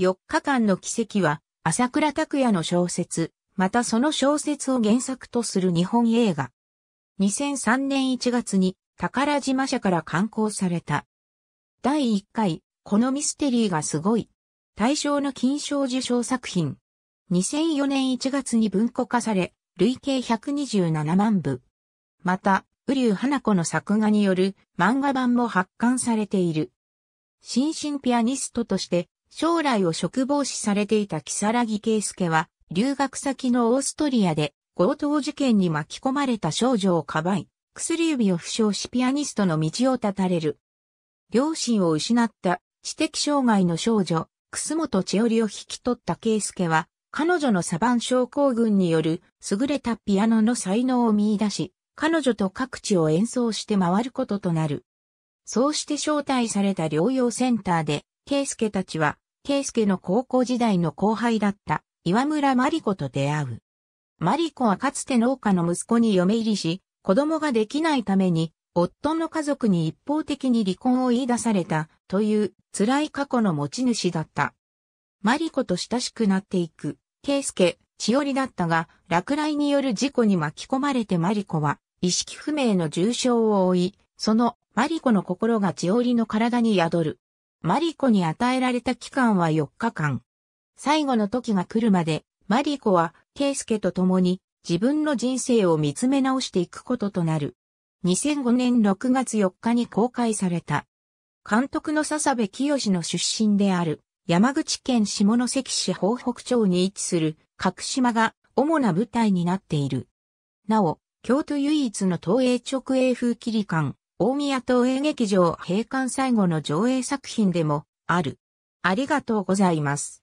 4日間の奇跡は、朝倉拓也の小説、またその小説を原作とする日本映画。2003年1月に宝島社から刊行された。第1回、このミステリーがすごい。大賞の金賞受賞作品。2004年1月に文庫化され、累計127万部。また、雨竜花子の作画による漫画版も発刊されている。新進ピアニストとして将来を嘱望視されていた木更木圭介は、留学先のオーストリアで強盗事件に巻き込まれた少女をかばい、薬指を負傷しピアニストの道を断たれる。両親を失った知的障害の少女、楠本千織を引き取った圭介は、彼女のサバン症候群による優れたピアノの才能を見出し、彼女と各地を演奏して回ることとなる。そうして招待された療養センターで、圭介たちは圭介の高校時代の後輩だった岩村真理子と出会う。真理子はかつて農家の息子に嫁入りし、子供ができないために、夫の家族に一方的に離婚を言い出されたという辛い過去の持ち主だった。マリコと親しくなっていく、ケイスケ、千織だったが、落雷による事故に巻き込まれてマリコは、意識不明の重傷を負い、そのマリコの心が千織の体に宿る。マリコに与えられた期間は4日間。最後の時が来るまで、マリコは、ケイスケと共に、自分の人生を見つめ直していくこととなる。2005年6月4日に公開された。監督の笹部清の出身である、山口県下関市北北町に位置する、角島が主な舞台になっている。なお、京都唯一の東映直営風切り館、大宮東映劇場閉館最後の上映作品でもある。ありがとうございます。